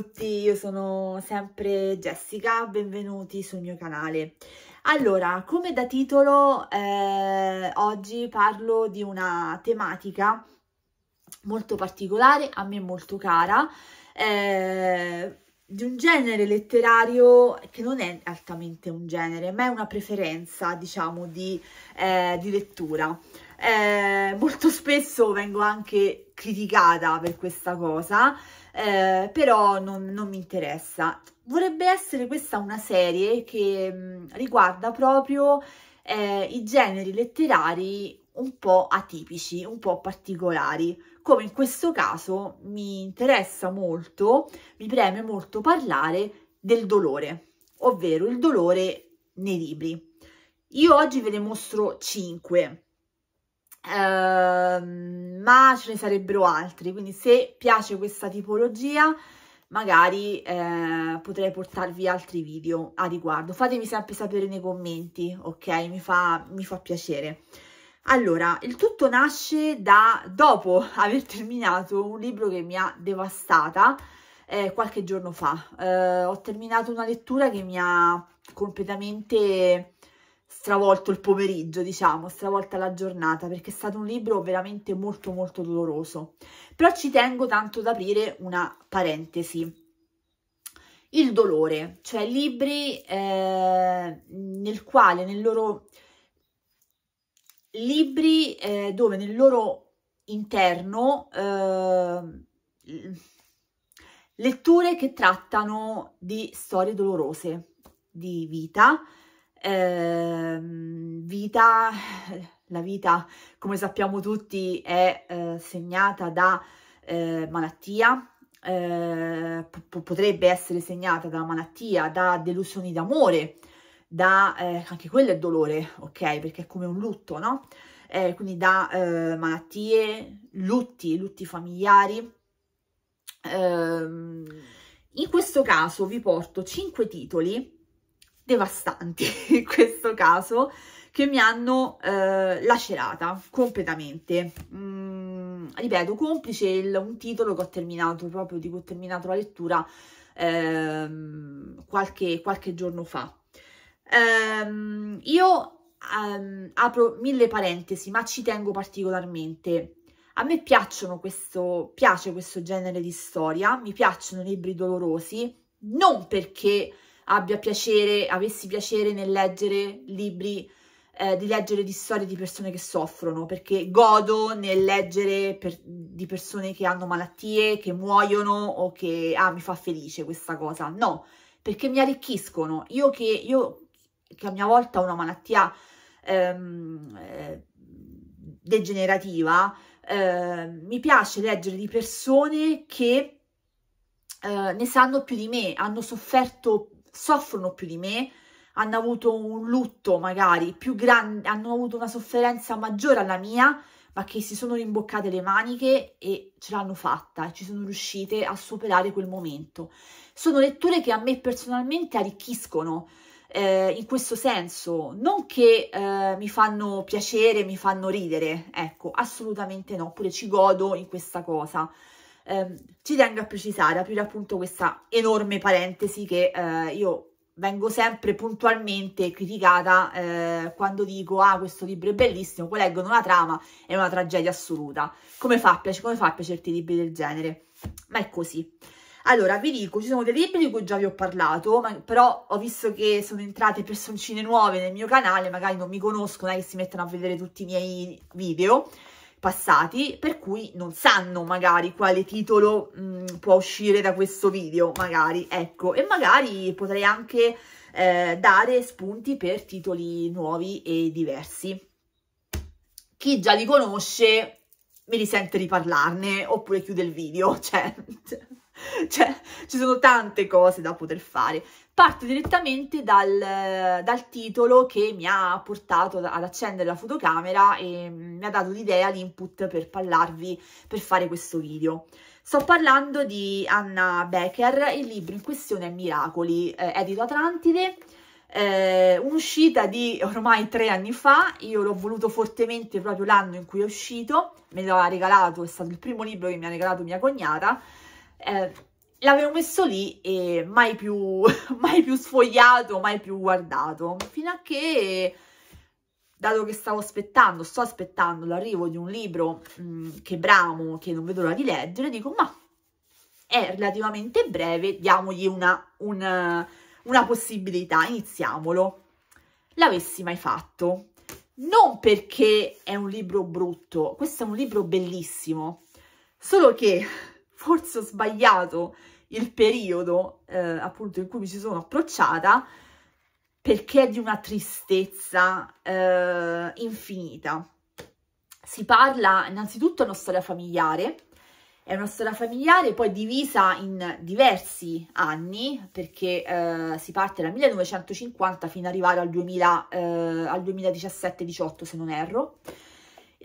tutti, io sono sempre Jessica, benvenuti sul mio canale. Allora, come da titolo, eh, oggi parlo di una tematica molto particolare, a me molto cara, eh, di un genere letterario che non è altamente un genere, ma è una preferenza, diciamo, di, eh, di lettura. Eh, molto spesso vengo anche criticata per questa cosa, eh, però non, non, mi interessa. Vorrebbe essere questa una serie che mh, riguarda proprio eh, i generi letterari un po' atipici, un po' particolari, come in questo caso mi interessa molto, mi preme molto parlare del dolore, ovvero il dolore nei libri. Io oggi ve ne mostro 5, Ehm, ma ce ne sarebbero altri, quindi se piace questa tipologia magari eh, potrei portarvi altri video a riguardo. Fatemi sempre sapere nei commenti, ok? Mi fa, mi fa piacere. Allora, il tutto nasce da dopo aver terminato un libro che mi ha devastata eh, qualche giorno fa. Eh, ho terminato una lettura che mi ha completamente stravolto il pomeriggio, diciamo, stravolta la giornata, perché è stato un libro veramente molto molto doloroso. Però ci tengo tanto ad aprire una parentesi. Il dolore, cioè libri eh, nel quale, nel loro... libri eh, dove nel loro interno... Eh, letture che trattano di storie dolorose, di vita, eh, vita, la vita come sappiamo tutti è eh, segnata da eh, malattia, eh, potrebbe essere segnata da malattia, da delusioni d'amore, da eh, anche quello è dolore, ok? Perché è come un lutto, no? Eh, quindi da malattie, lutti, lutti familiari. Ehm, in questo caso vi porto 5 titoli devastanti in questo caso che mi hanno eh, lacerata completamente. Mm, ripeto, complice il, un titolo che ho terminato proprio di cui ho terminato la lettura ehm, qualche, qualche, giorno fa. Ehm, io ehm, apro mille parentesi, ma ci tengo particolarmente. A me piacciono questo, piace questo genere di storia, mi piacciono i libri dolorosi, non perché abbia piacere, avessi piacere nel leggere libri, eh, di leggere di storie di persone che soffrono, perché godo nel leggere per, di persone che hanno malattie, che muoiono o che, ah, mi fa felice questa cosa. No, perché mi arricchiscono. Io che, io, che a mia volta ho una malattia ehm, eh, degenerativa, eh, mi piace leggere di persone che eh, ne sanno più di me, hanno sofferto soffrono più di me, hanno avuto un lutto magari più grande, hanno avuto una sofferenza maggiore alla mia, ma che si sono rimboccate le maniche e ce l'hanno fatta, e ci sono riuscite a superare quel momento. Sono letture che a me personalmente arricchiscono eh, in questo senso, non che eh, mi fanno piacere, mi fanno ridere, ecco, assolutamente no, pure ci godo in questa cosa eh, ci tengo a precisare, aprire appunto questa enorme parentesi che eh, io vengo sempre puntualmente criticata eh, quando dico ah questo libro è bellissimo, poi leggono una trama, è una tragedia assoluta. Come fa, come fa a piacerti libri del genere? Ma è così. Allora, vi dico, ci sono dei libri di cui già vi ho parlato, ma, però ho visto che sono entrate personcine nuove nel mio canale, magari non mi conoscono, che si mettono a vedere tutti i miei video, passati, per cui non sanno magari quale titolo mh, mm, può uscire da questo video, magari, ecco, e magari potrei anche eh, dare spunti per titoli nuovi e diversi. Chi già li conosce mi risente di parlarne oppure chiude il video, cioè... cioè ci sono tante cose da poter fare. Parto direttamente dal, dal, titolo che mi ha portato ad accendere la fotocamera e mi ha dato l'idea, l'input per parlarvi, per fare questo video. Sto parlando di Anna Becker, il libro in questione è Miracoli, eh, edito Atlantide, eh, un'uscita di ormai tre anni fa, io l'ho voluto fortemente proprio l'anno in cui è uscito, me l'ha regalato, è stato il primo libro che mi ha regalato mia cognata, eh, l'avevo messo lì e mai più, mai più sfogliato, mai più guardato, fino a che, dato che stavo aspettando, sto aspettando l'arrivo di un libro mh, mm, che bramo, che non vedo l'ora di leggere, dico ma è relativamente breve, diamogli una, una, una possibilità, iniziamolo. L'avessi mai fatto, non perché è un libro brutto, questo è un libro bellissimo, solo che forse ho sbagliato il periodo eh, appunto in cui mi ci sono approcciata perché è di una tristezza eh, infinita. Si parla innanzitutto di una storia familiare, è una storia familiare poi divisa in diversi anni perché eh, si parte dal 1950 fino ad arrivare al, eh, al 2017-18 se non erro.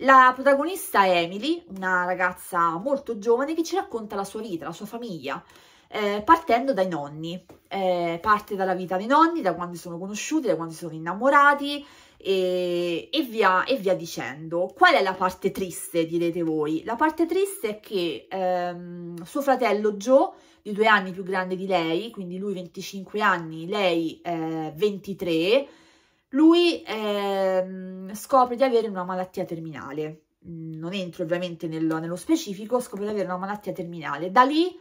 La protagonista è Emily, una ragazza molto giovane che ci racconta la sua vita, la sua famiglia, eh, partendo dai nonni. Eh, parte dalla vita dei nonni, da quando si sono conosciuti, da quando si sono innamorati e, e, via, e, via, dicendo. Qual è la parte triste, direte voi? La parte triste è che ehm, suo fratello Joe, di due anni più grande di lei, quindi lui 25 anni, lei eh, 23 lui eh, scopre di avere una malattia terminale, mm, non entro ovviamente nello, nello specifico, scopre di avere una malattia terminale. Da lì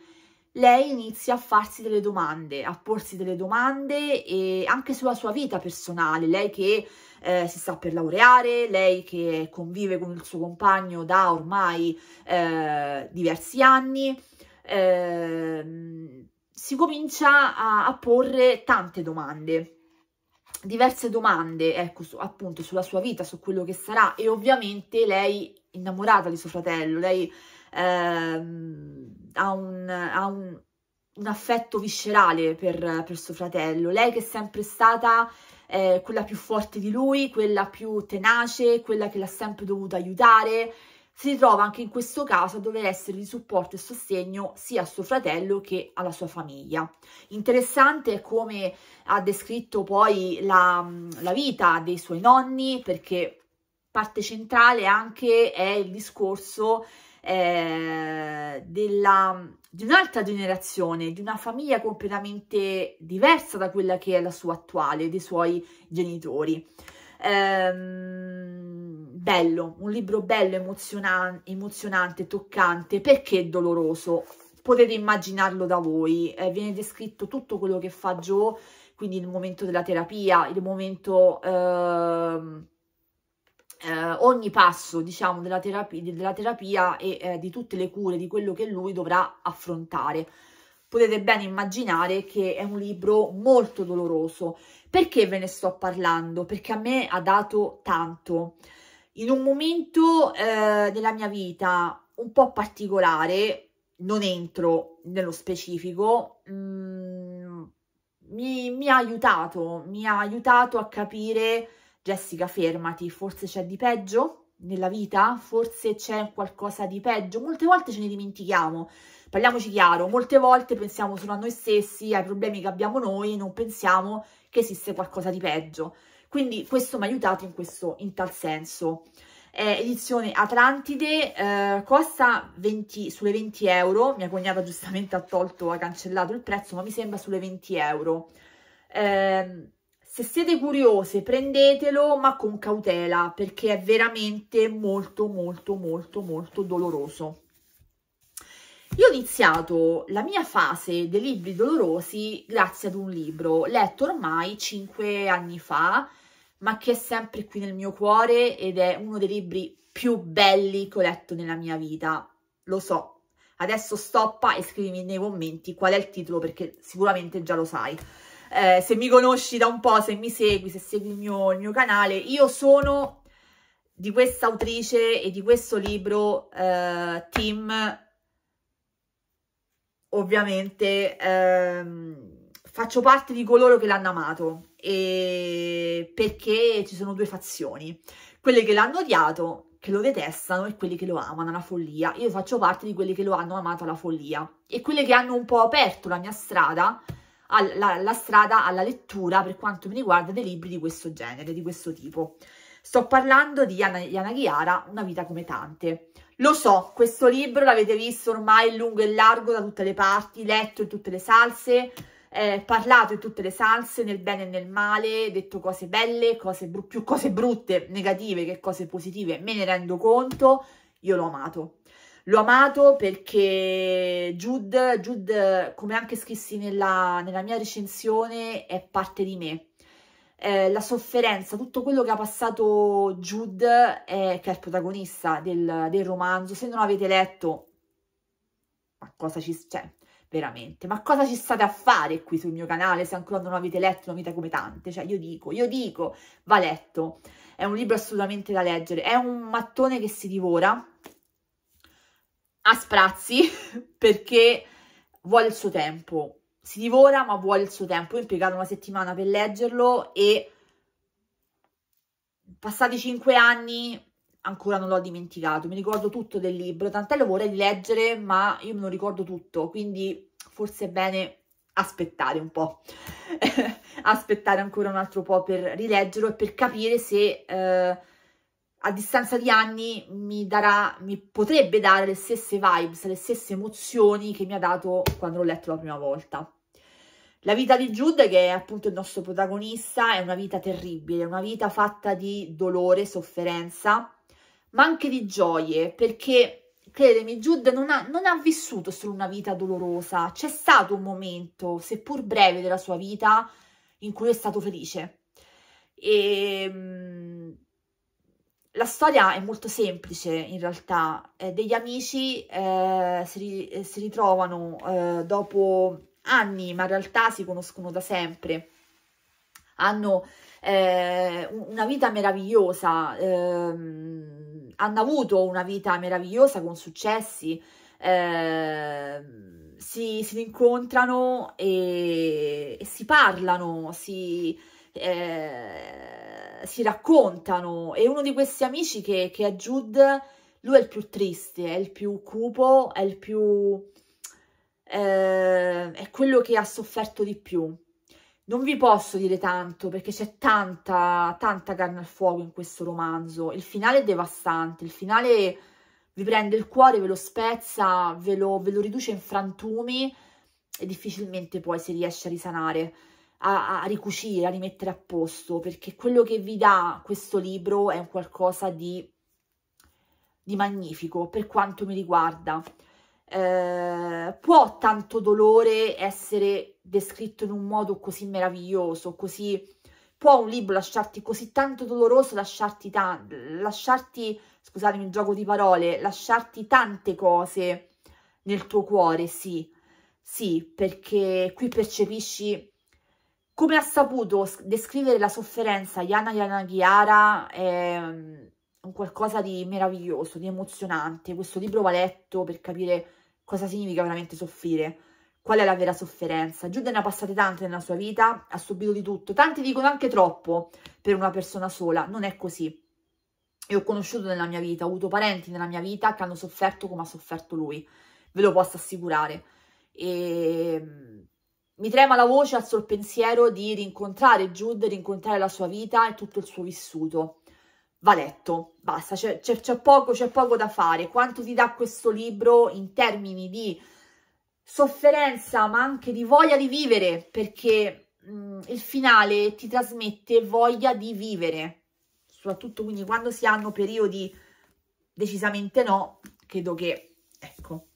lei inizia a farsi delle domande, a porsi delle domande e anche sulla sua vita personale, lei che eh, si sta per laureare, lei che convive con il suo compagno da ormai eh, diversi anni, eh, si comincia a, a porre tante domande diverse domande, ecco, su, appunto, sulla sua vita, su quello che sarà e ovviamente lei innamorata di suo fratello, lei eh, ha un, ha un, un affetto viscerale per, per, suo fratello, lei che è sempre stata eh, quella più forte di lui, quella più tenace, quella che l'ha sempre dovuta aiutare, si ritrova anche in questo caso a dover essere di supporto e sostegno sia a suo fratello che alla sua famiglia. Interessante come ha descritto poi la, la vita dei suoi nonni, perché parte centrale anche è il discorso eh, della, di un'altra generazione, di una famiglia completamente diversa da quella che è la sua attuale, dei suoi genitori. Ehm, bello, un libro bello, emozionan emozionante, toccante, perché doloroso? Potete immaginarlo da voi, eh, viene descritto tutto quello che fa Joe, quindi il momento della terapia, il momento... Eh, eh, ogni passo diciamo della terapia, della terapia e eh, di tutte le cure di quello che lui dovrà affrontare potete bene immaginare che è un libro molto doloroso perché ve ne sto parlando perché a me ha dato tanto in un momento eh, della mia vita un po' particolare, non entro nello specifico, mh, mm, mi, mi, ha aiutato, mi ha aiutato a capire, Jessica fermati, forse c'è di peggio nella vita, forse c'è qualcosa di peggio, molte volte ce ne dimentichiamo, parliamoci chiaro, molte volte pensiamo solo a noi stessi, ai problemi che abbiamo noi, non pensiamo che esiste qualcosa di peggio. Quindi questo mi ha aiutato in, questo, in tal senso. È edizione Atlantide, eh, costa 20, sulle 20 euro, mia cognata giustamente ha tolto, ha cancellato il prezzo, ma mi sembra sulle 20 euro. Eh, se siete curiose prendetelo ma con cautela perché è veramente molto molto molto molto doloroso. Io ho iniziato la mia fase dei libri dolorosi grazie ad un libro letto ormai 5 anni fa, ma che è sempre qui nel mio cuore ed è uno dei libri più belli che ho letto nella mia vita. Lo so, Adesso stoppa e scrivimi nei commenti qual è il titolo perché sicuramente già lo sai. Eh, se mi conosci da un po', se mi segui, se segui il mio, il mio canale, io sono di questa autrice e di questo libro eh, team ovviamente ehm, faccio parte di coloro che l'hanno amato e perché ci sono due fazioni, quelle che l'hanno odiato, che lo detestano e quelli che lo amano alla follia. Io faccio parte di quelli che lo hanno amato alla follia e quelle che hanno un po' aperto la mia strada, alla, la strada alla lettura per quanto mi riguarda dei libri di questo genere, di questo tipo. Sto parlando di Yana, Yana Chiara, Una vita come tante. Lo so, questo libro l'avete visto ormai lungo e largo da tutte le parti, letto in tutte le salse, eh, parlato in tutte le salse, nel bene e nel male, detto cose belle, cose più cose brutte, negative che cose positive, me ne rendo conto, io l'ho amato. L'ho amato perché Jude, Jude, come anche scrissi nella, nella mia recensione, è parte di me eh, la sofferenza, tutto quello che ha passato Jude, eh, che è il protagonista del, del, romanzo. Se non avete letto, ma cosa ci... Cioè, veramente, ma cosa ci state a fare qui sul mio canale se ancora non avete letto Una vita come tante? Cioè, io dico, io dico, va letto. È un libro assolutamente da leggere. È un mattone che si divora a sprazzi perché vuole il suo tempo si divora ma vuole il suo tempo. Io ho impiegato una settimana per leggerlo e passati cinque anni ancora non l'ho dimenticato. Mi ricordo tutto del libro, tant'è lo vorrei leggere ma io me lo ricordo tutto, quindi forse è bene aspettare un po', aspettare ancora un altro po' per rileggerlo e per capire se... Eh, a distanza di anni mi darà, mi potrebbe dare le stesse vibes, le stesse emozioni che mi ha dato quando l'ho letto la prima volta. La vita di Jude, che è appunto il nostro protagonista, è una vita terribile, una vita fatta di dolore, sofferenza, ma anche di gioie, perché credemi, Jude non ha, non ha vissuto solo una vita dolorosa, c'è stato un momento, seppur breve, della sua vita in cui è stato felice. E, ehm, la storia è molto semplice in realtà, eh, degli amici eh, si, eh, si, ritrovano eh, dopo anni, ma in realtà si conoscono da sempre. Hanno eh, una vita meravigliosa, ehm, hanno avuto una vita meravigliosa con successi, ehm, si, si, incontrano e, e si parlano, si, eh, si, raccontano. E uno di questi amici che, che è Jude, lui è il più triste, è il più cupo, è il più eh, è quello che ha sofferto di più. Non vi posso dire tanto perché c'è tanta, tanta carne al fuoco in questo romanzo. Il finale è devastante, il finale vi prende il cuore, ve lo spezza, ve lo, ve lo riduce in frantumi e difficilmente poi si riesce a risanare, a, a, ricucire, a rimettere a posto, perché quello che vi dà questo libro è un qualcosa di, di magnifico per quanto mi riguarda. Eh, può tanto dolore essere descritto in un modo così meraviglioso, così può un libro lasciarti così tanto doloroso, lasciarti, ta lasciarti scusatemi il gioco di parole, lasciarti tante cose nel tuo cuore, sì, sì, perché qui percepisci come ha saputo descrivere la sofferenza Yana Yana Chiara, eh, un qualcosa di meraviglioso, di emozionante. Questo libro va letto per capire cosa significa veramente soffrire, qual è la vera sofferenza. Giuda ne ha passate tante nella sua vita, ha subito di tutto. Tanti dicono anche troppo per una persona sola, non è così. E ho conosciuto nella mia vita, ho avuto parenti nella mia vita che hanno sofferto come ha sofferto lui, ve lo posso assicurare. E ehm, mi trema la voce al sol pensiero di rincontrare Jude, rincontrare la sua vita e tutto il suo vissuto va letto, basta, c'è, poco, c'è poco da fare. Quanto ti dà questo libro in termini di sofferenza, ma anche di voglia di vivere, perché mh, mm, il finale ti trasmette voglia di vivere, soprattutto quindi quando si hanno periodi decisamente no, credo che, ecco.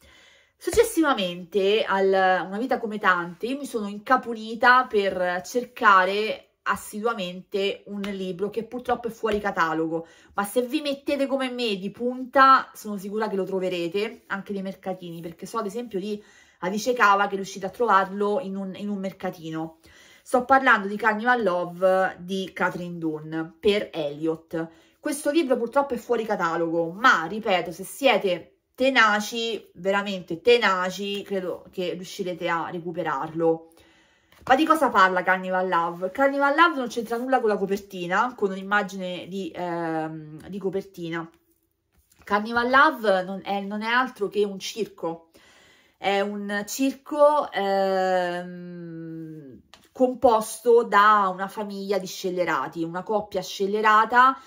Successivamente, a Una vita come tante, io mi sono incapunita per cercare assiduamente un libro che purtroppo è fuori catalogo, ma se vi mettete come me di punta sono sicura che lo troverete anche nei mercatini, perché so ad esempio di Alice Cava che riuscite a trovarlo in un, in un mercatino. Sto parlando di Carnival Love di Catherine Dunn per Elliot. Questo libro purtroppo è fuori catalogo, ma ripeto, se siete tenaci, veramente tenaci, credo che riuscirete a recuperarlo. Ma di cosa parla Carnival Love? Carnival Love non c'entra nulla con la copertina, con un'immagine di, ehm, di, copertina. Carnival Love non è, non è, altro che un circo. È un circo ehm, composto da una famiglia di scellerati, una coppia scellerata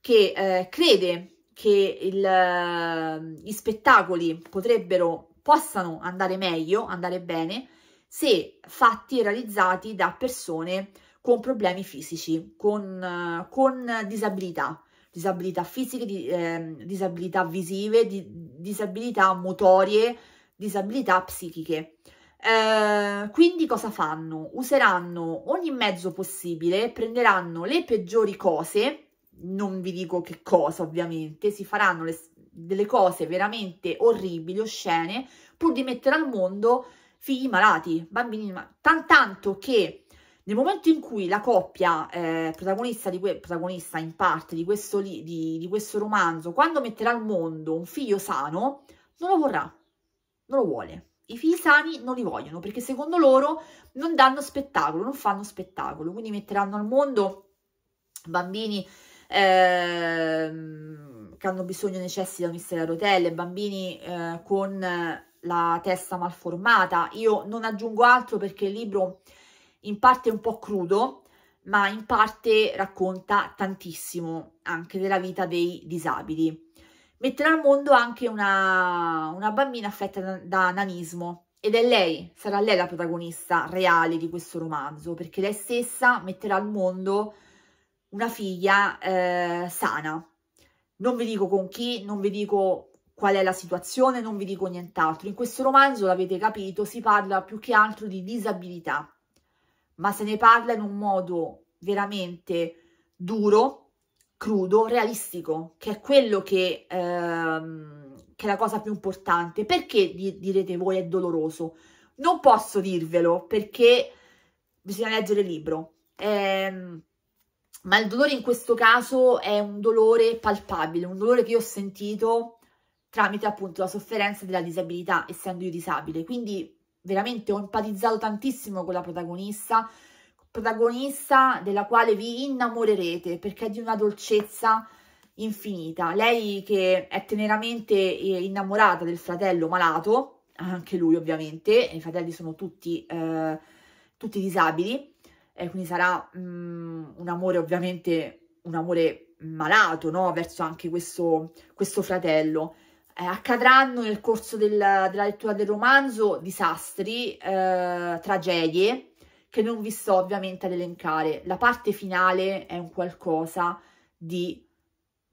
che eh, crede che il, ehm, gli spettacoli potrebbero, possano andare meglio, andare bene, se fatti e realizzati da persone con problemi fisici, con, con disabilità, disabilità fisiche, di, eh, disabilità visive, di, disabilità motorie, disabilità psichiche. Eh, quindi cosa fanno? Useranno ogni mezzo possibile, prenderanno le peggiori cose, non vi dico che cosa ovviamente, si faranno le, delle cose veramente orribili, oscene, pur di mettere al mondo figli malati, bambini malati, Tant tanto che nel momento in cui la coppia eh, protagonista, di protagonista in parte di questo, li di, di questo romanzo, quando metterà al mondo un figlio sano, non lo vorrà, non lo vuole. I figli sani non li vogliono perché secondo loro non danno spettacolo, non fanno spettacolo, quindi metteranno al mondo bambini eh, che hanno bisogno necessitano di stare a rotelle, bambini eh, con la testa malformata. Io non aggiungo altro perché il libro in parte è un po' crudo, ma in parte racconta tantissimo anche della vita dei disabili. Metterà al mondo anche una, una bambina affetta da, da nanismo ed è lei, sarà lei la protagonista reale di questo romanzo, perché lei stessa metterà al mondo una figlia eh, sana. Non vi dico con chi, non vi dico qual è la situazione, non vi dico nient'altro. In questo romanzo, l'avete capito, si parla più che altro di disabilità, ma se ne parla in un modo veramente duro, crudo, realistico, che è quello che, ehm, che è la cosa più importante. Perché direte voi è doloroso? Non posso dirvelo perché bisogna leggere il libro. Eh, ma il dolore in questo caso è un dolore palpabile, un dolore che io ho sentito tramite appunto la sofferenza della disabilità, essendo io disabile. Quindi veramente ho empatizzato tantissimo con la protagonista, protagonista della quale vi innamorerete perché è di una dolcezza infinita. Lei che è teneramente eh, innamorata del fratello malato, anche lui ovviamente, i fratelli sono tutti, eh, tutti disabili, eh, quindi sarà mh, mm, un amore ovviamente, un amore malato no? verso anche questo, questo fratello eh, accadranno nel corso del, della lettura del romanzo disastri, eh, tragedie, che non vi sto ovviamente ad elencare. La parte finale è un qualcosa di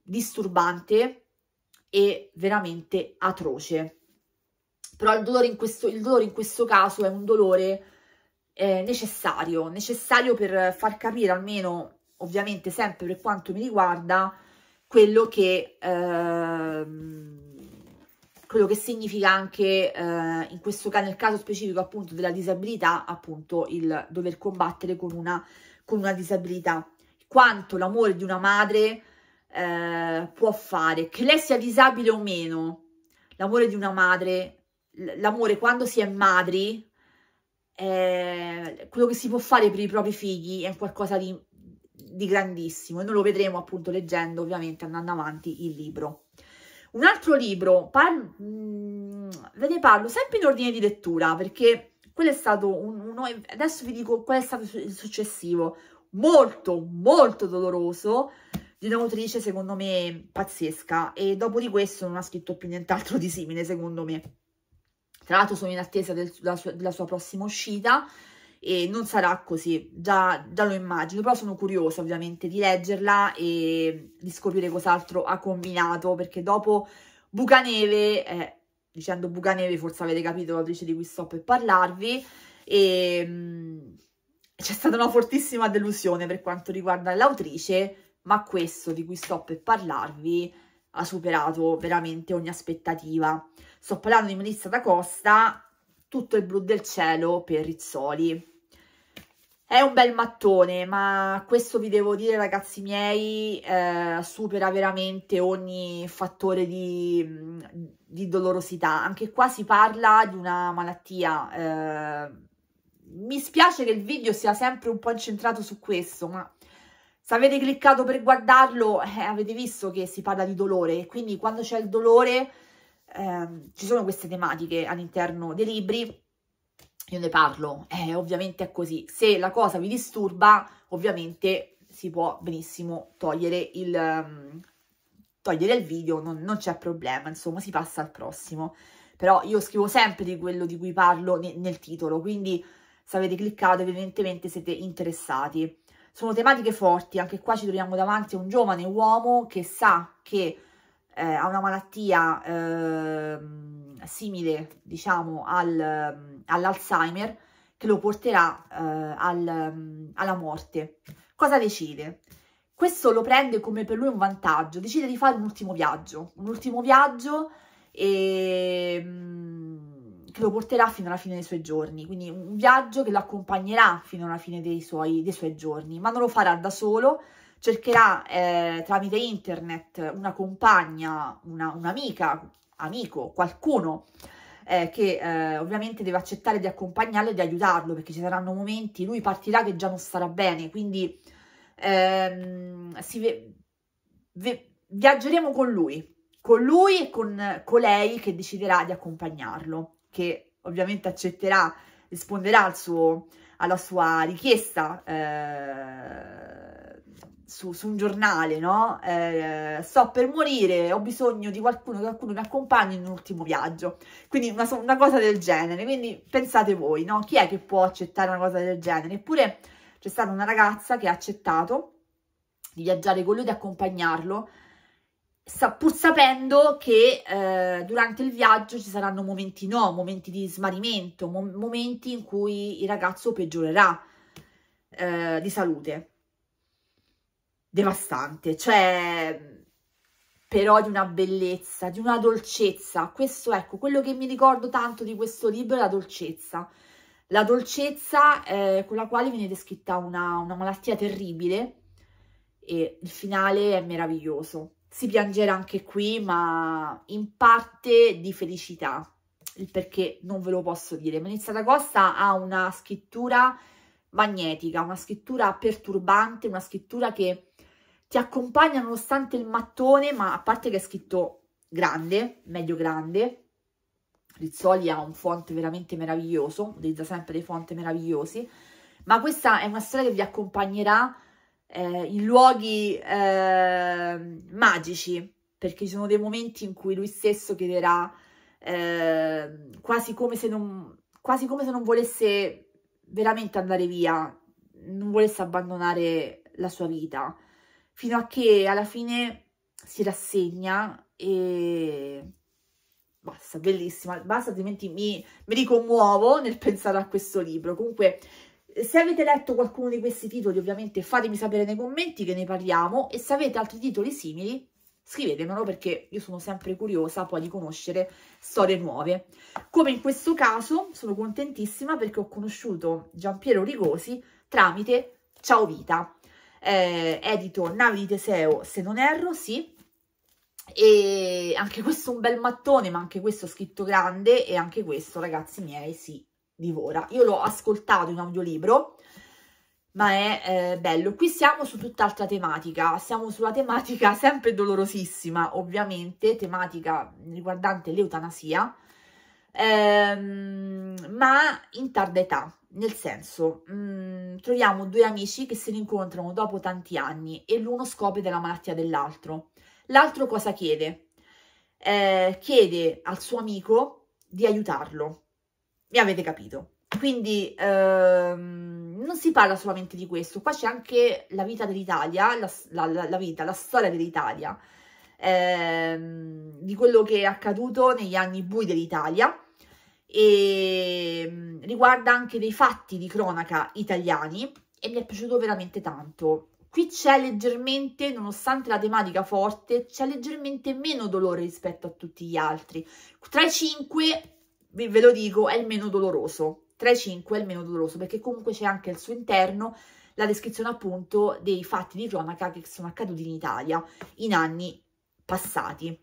disturbante e veramente atroce. Però il dolore in questo, dolore in questo caso è un dolore eh, necessario, necessario per far capire almeno, ovviamente sempre per quanto mi riguarda, quello che... Ehm, quello che significa anche eh, in questo caso, nel caso specifico appunto della disabilità, appunto il dover combattere con una, con una disabilità. Quanto l'amore di una madre eh, può fare, che lei sia disabile o meno, l'amore di una madre, l'amore quando si è madri, eh, quello che si può fare per i propri figli è qualcosa di, di grandissimo e noi lo vedremo appunto leggendo ovviamente andando avanti il libro. Un altro libro, par- mm, ve ne parlo sempre in ordine di lettura perché quello è stato un, uno, adesso vi dico qual è stato il successivo, molto molto doloroso, di un'autrice secondo me pazzesca e dopo di questo non ha scritto più nient'altro di simile secondo me. Tra l'altro sono in attesa del, della, sua, della sua prossima uscita, e non sarà così, già, già lo immagino, però sono curiosa ovviamente di leggerla e di scoprire cos'altro ha combinato, perché dopo Bucaneve, eh, dicendo Bucaneve forse avete capito l'autrice di cui sto per parlarvi, e, ehm, c'è stata una fortissima delusione per quanto riguarda l'autrice, ma questo di cui sto per parlarvi ha superato veramente ogni aspettativa. Sto parlando di Melissa da Costa, tutto il blu del cielo per Rizzoli. È un bel mattone, ma questo vi devo dire ragazzi miei, eh, supera veramente ogni fattore di, di, dolorosità. Anche qua si parla di una malattia. Eh, mi spiace che il video sia sempre un po' incentrato su questo, ma se avete cliccato per guardarlo eh, avete visto che si parla di dolore. Quindi quando c'è il dolore ehm, ci sono queste tematiche all'interno dei libri, io ne parlo, eh, ovviamente è così. Se la cosa vi disturba, ovviamente si può benissimo togliere il, um, togliere il video, non, non c'è problema, insomma si passa al prossimo. Però io scrivo sempre di quello di cui parlo ne, nel titolo, quindi se avete cliccato evidentemente siete interessati. Sono tematiche forti, anche qua ci troviamo davanti a un giovane uomo che sa che eh, ha una malattia eh, simile, diciamo, al, all'Alzheimer, che lo porterà eh, al, alla morte. Cosa decide? Questo lo prende come per lui un vantaggio, decide di fare un ultimo viaggio, un ultimo viaggio e, ehm, che lo porterà fino alla fine dei suoi giorni, quindi un viaggio che lo accompagnerà fino alla fine dei suoi, dei suoi giorni, ma non lo farà da solo, cercherà eh, tramite internet una compagna, un'amica, amico, qualcuno eh, che eh, ovviamente deve accettare di accompagnarlo e di aiutarlo perché ci saranno momenti, lui partirà che già non starà bene, quindi ehm, viaggeremo con lui, con lui e con colei che deciderà di accompagnarlo, che ovviamente accetterà, risponderà al suo, alla sua richiesta. Eh, su, su, un giornale, no? Eh, sto per morire, ho bisogno di qualcuno, qualcuno mi accompagni in un ultimo viaggio. Quindi una, una, cosa del genere. Quindi pensate voi, no? Chi è che può accettare una cosa del genere? Eppure c'è stata una ragazza che ha accettato di viaggiare con lui, di accompagnarlo, sa, pur sapendo che eh, durante il viaggio ci saranno momenti no, momenti di smarrimento, mom momenti in cui il ragazzo peggiorerà eh, di salute devastante, cioè però di una bellezza, di una dolcezza. Questo, ecco, quello che mi ricordo tanto di questo libro è la dolcezza. La dolcezza eh, con la quale viene descritta una, una malattia terribile e il finale è meraviglioso. Si piangerà anche qui, ma in parte di felicità, il perché non ve lo posso dire. Melissa Costa ha una scrittura magnetica, una scrittura perturbante, una scrittura che ti accompagna nonostante il mattone, ma a parte che è scritto grande, medio grande, Rizzoli ha un font veramente meraviglioso, utilizza sempre dei font meravigliosi, ma questa è una storia che vi accompagnerà eh, in luoghi eh, magici, perché ci sono dei momenti in cui lui stesso chiederà eh, quasi, come non, quasi come se non volesse veramente andare via, non volesse abbandonare la sua vita fino a che alla fine si rassegna e basta, bellissima, basta, altrimenti mi, mi ricommuovo nel pensare a questo libro. Comunque, se avete letto qualcuno di questi titoli, ovviamente fatemi sapere nei commenti che ne parliamo e se avete altri titoli simili, scrivetemelo perché io sono sempre curiosa poi di conoscere storie nuove. Come in questo caso, sono contentissima perché ho conosciuto Giampiero Rigosi tramite Ciao Vita eh, edito Navi di Teseo, se non erro, sì. E anche questo è un bel mattone, ma anche questo scritto grande e anche questo, ragazzi miei, si divora. Io l'ho ascoltato in audiolibro, ma è eh, bello. Qui siamo su tutt'altra tematica, siamo sulla tematica sempre dolorosissima, ovviamente, tematica riguardante l'eutanasia, ehm, ma in tarda età, nel senso, mh, mm, troviamo due amici che si rincontrano dopo tanti anni e l'uno scopre della malattia dell'altro. L'altro cosa chiede? Eh, chiede al suo amico di aiutarlo. Mi avete capito? Quindi ehm, non si parla solamente di questo, qua c'è anche la vita dell'Italia, la, la, la, vita, la storia dell'Italia, ehm, di quello che è accaduto negli anni bui dell'Italia e ehm, riguarda anche dei fatti di cronaca italiani e mi è piaciuto veramente tanto. Qui c'è leggermente, nonostante la tematica forte, c'è leggermente meno dolore rispetto a tutti gli altri. Tra i 5, ve lo dico, è il meno doloroso. Tra i cinque è il meno doloroso perché comunque c'è anche al suo interno la descrizione appunto dei fatti di cronaca che sono accaduti in Italia in anni passati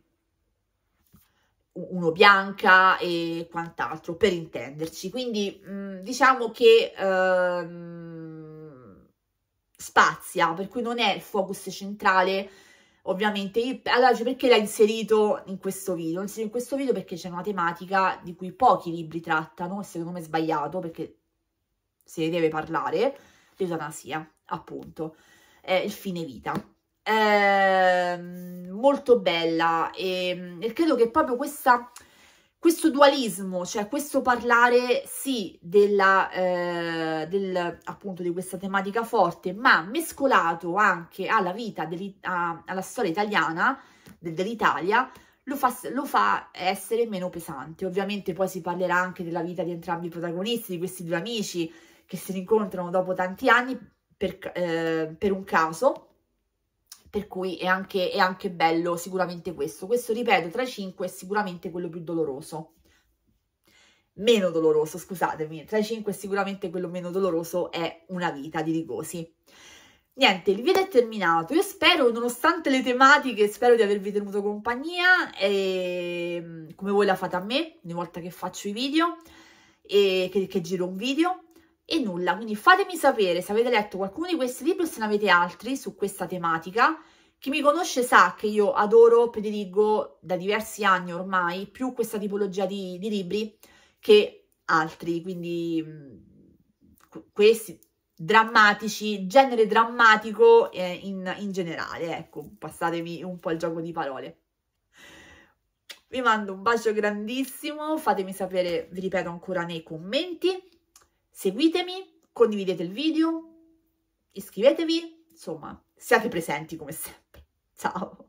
uno bianca e quant'altro, per intenderci. Quindi mh, mm, diciamo che ehm, spazia, per cui non è il focus centrale, ovviamente. allora, cioè perché l'ha inserito in questo video? L'ho inserito in questo video perché c'è una tematica di cui pochi libri trattano, e secondo me è sbagliato, perché se ne deve parlare, l'eutanasia, appunto, è il fine vita Ehm, molto bella e, ehm, e, credo che proprio questa, questo dualismo, cioè questo parlare sì della, eh, del, appunto di questa tematica forte, ma mescolato anche alla vita, a, alla storia italiana, del, dell'Italia, lo fa, lo fa, essere meno pesante. Ovviamente poi si parlerà anche della vita di entrambi i protagonisti, di questi due amici che si rincontrano dopo tanti anni per, eh, per un caso, per cui è anche, è anche bello sicuramente questo. Questo, ripeto, tra i cinque è sicuramente quello più doloroso. Meno doloroso, scusatemi, tra i cinque è sicuramente quello meno doloroso è una vita di rigosi. Niente, il video è terminato. Io spero, nonostante le tematiche, spero di avervi tenuto compagnia, e, ehm, come voi la fate a me, ogni volta che faccio i video, e che, che giro un video e nulla. Quindi fatemi sapere se avete letto qualcuno di questi libri o se ne avete altri su questa tematica. Chi mi conosce sa che io adoro, prediligo da diversi anni ormai più questa tipologia di, di libri che altri, quindi mm, questi drammatici, genere drammatico eh, in, in generale, ecco, passatemi un po' il gioco di parole. Vi mando un bacio grandissimo, fatemi sapere, vi ripeto ancora nei commenti, Seguitemi, condividete il video, iscrivetevi, insomma, siate presenti come sempre. Ciao!